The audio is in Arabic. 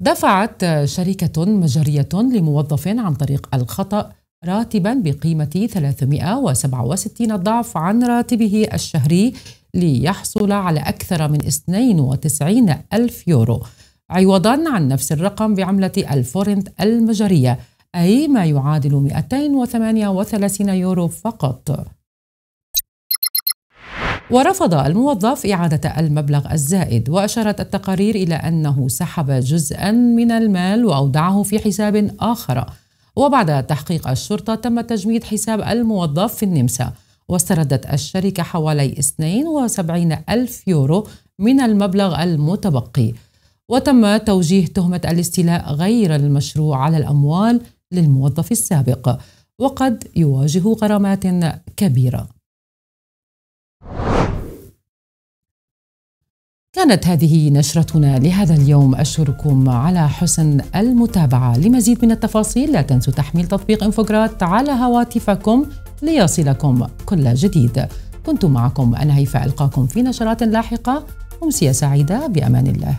دفعت شركة مجرية لموظف عن طريق الخطأ راتبا بقيمة 367 ضعف عن راتبه الشهري ليحصل على أكثر من 92 ألف يورو عوضا عن نفس الرقم بعملة الفورنت المجرية أي ما يعادل 238 يورو فقط ورفض الموظف إعادة المبلغ الزائد وأشارت التقارير إلى أنه سحب جزءا من المال وأودعه في حساب آخر وبعد تحقيق الشرطة تم تجميد حساب الموظف في النمسا واستردت الشركة حوالي 72 ألف يورو من المبلغ المتبقي وتم توجيه تهمة الاستيلاء غير المشروع على الأموال للموظف السابق وقد يواجه غرامات كبيره كانت هذه نشرتنا لهذا اليوم أشكركم على حسن المتابعة لمزيد من التفاصيل لا تنسوا تحميل تطبيق انفوجرات على هواتفكم ليصلكم كل جديد كنت معكم أنا هيفاء ألقاكم في نشرات لاحقة أمسية سعيدة بأمان الله